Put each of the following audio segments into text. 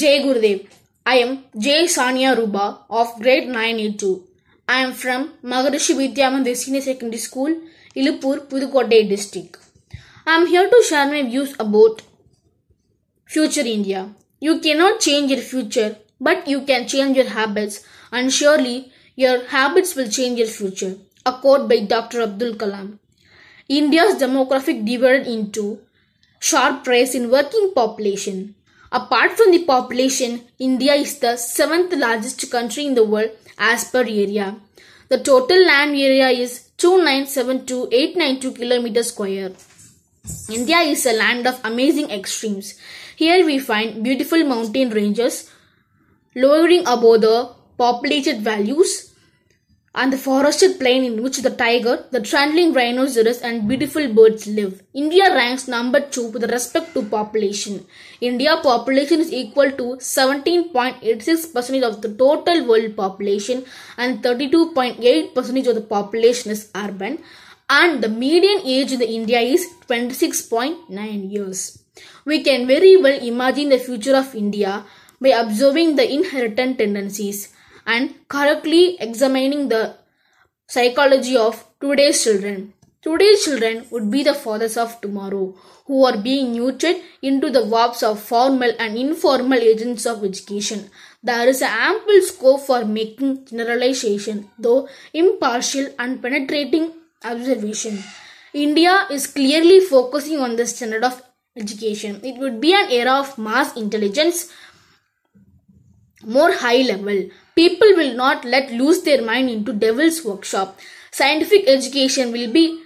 Jay Gurudev. I am Jay Sania Ruba of grade 982. I am from Maharishi Vidyamandir Senior Secondary School, Ilupur, Pudukottai district. I am here to share my views about future India. You cannot change your future, but you can change your habits, and surely your habits will change your future. A quote by Dr. Abdul Kalam. India's demographic divided into sharp rise in working population, Apart from the population, India is the seventh largest country in the world as per area. The total land area is 2972892 km square. India is a land of amazing extremes. Here we find beautiful mountain ranges lowering above the populated values and the forested plain in which the tiger, the trundling rhinoceros and beautiful birds live. India ranks number 2 with respect to population. India population is equal to 17.86% of the total world population and 32.8% of the population is urban and the median age in the India is 26.9 years. We can very well imagine the future of India by observing the inherent tendencies and correctly examining the psychology of today's children. Today's children would be the fathers of tomorrow who are being nurtured into the warps of formal and informal agents of education. There is ample scope for making generalization, though impartial and penetrating observation. India is clearly focusing on the standard of education. It would be an era of mass intelligence, more high level, People will not let loose their mind into devil's workshop. Scientific education will be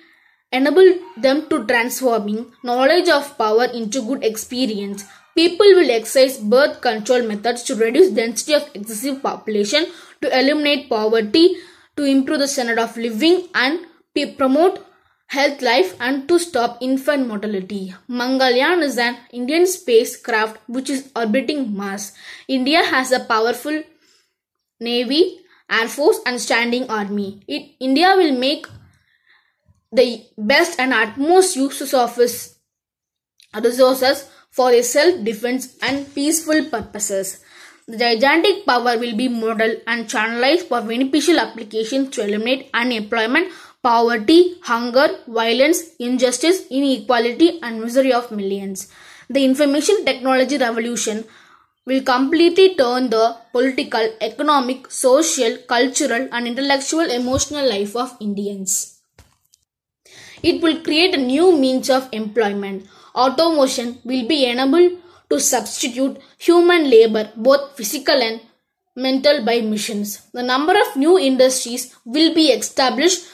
enable them to transforming knowledge of power into good experience. People will exercise birth control methods to reduce density of excessive population, to eliminate poverty, to improve the standard of living and promote health life and to stop infant mortality. Mangalyaan is an Indian spacecraft which is orbiting Mars. India has a powerful Navy, Air Force and Standing Army. It, India will make the best and utmost uses of its resources for its self-defense and peaceful purposes. The gigantic power will be modeled and channelized for beneficial applications to eliminate unemployment, poverty, hunger, violence, injustice, inequality and misery of millions. The information technology revolution will completely turn the political, economic, social, cultural and intellectual emotional life of Indians. It will create a new means of employment. Automation will be enabled to substitute human labor, both physical and mental by machines. The number of new industries will be established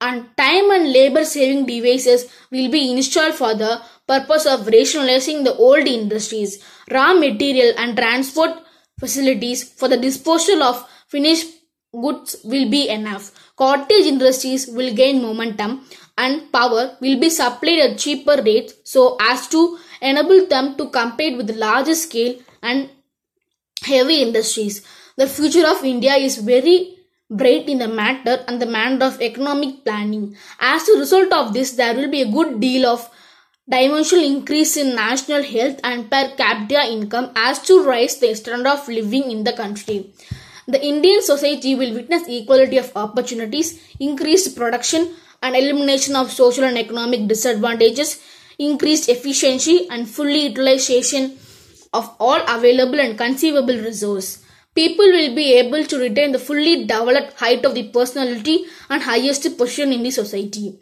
and time and labor saving devices will be installed for the purpose of rationalizing the old industries, raw material and transport facilities for the disposal of finished goods will be enough. Cottage industries will gain momentum and power will be supplied at cheaper rates so as to enable them to compete with larger scale and heavy industries. The future of India is very bright in the matter and the manner of economic planning. As a result of this, there will be a good deal of dimensional increase in national health and per capita income as to raise the standard of living in the country. The Indian society will witness equality of opportunities, increased production and elimination of social and economic disadvantages, increased efficiency and fully utilization of all available and conceivable resource people will be able to retain the fully developed height of the personality and highest position in the society.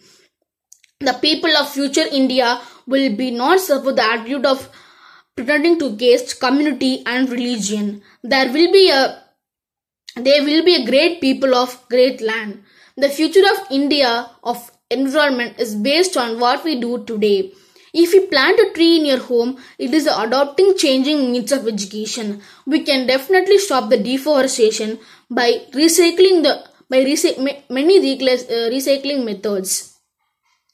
The people of future India will be not suffer the attitude of pretending to caste, community, and religion. There will be a they will be a great people of great land. The future of India of environment is based on what we do today. If you plant a tree in your home, it is adopting changing needs of education. We can definitely stop the deforestation by recycling the by recy- many uh, recycling methods.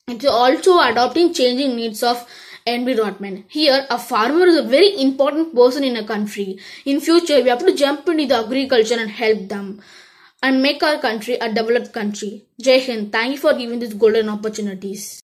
It is also adopting changing needs of environment. Here, a farmer is a very important person in a country. In future, we have to jump into the agriculture and help them and make our country a developed country. Jai Hind, thank you for giving these golden opportunities.